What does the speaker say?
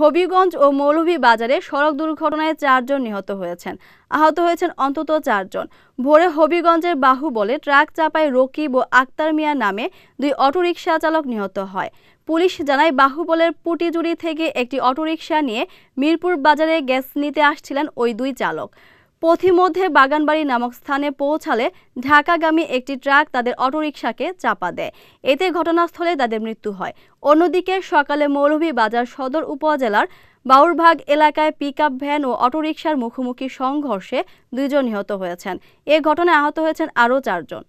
হবিগঞ্জ ও মৌলভীবাজারে সড়ক দুর্ঘটনায় চারজন নিহত হয়েছেন আহত হয়েছেন অন্তত চারজন ভোরে হবিগঞ্জের বাহুবলে ট্রাক চাপায় রকিব ও আক্তার মিয়া নামে দুই অটোরিকশা চালক নিহত হয় পুলিশ জানায় বাহুবলের পুটিজুড়ি থেকে একটি অটোরিকশা নিয়ে মিরপুর বাজারে গ্যাস নিতে আসছিলেন ওই দুই চালক পথিমধ্যে বাগানবাড়ি নামক স্থানে পৌঁছালে ঢাকাগামী একটি ট্রাক তাদের অটোরিকশাকে চাপা দেয় এতে ঘটনাস্থলে তাদের মৃত্যু হয় অন্যদিকে সকালে বাজার সদর উপজেলার বাউরভাগ এলাকায় পিক ভ্যান ও অটোরিকশার মুখোমুখি সংঘর্ষে দুইজন নিহত হয়েছেন এ ঘটনায় আহত হয়েছেন আরও চারজন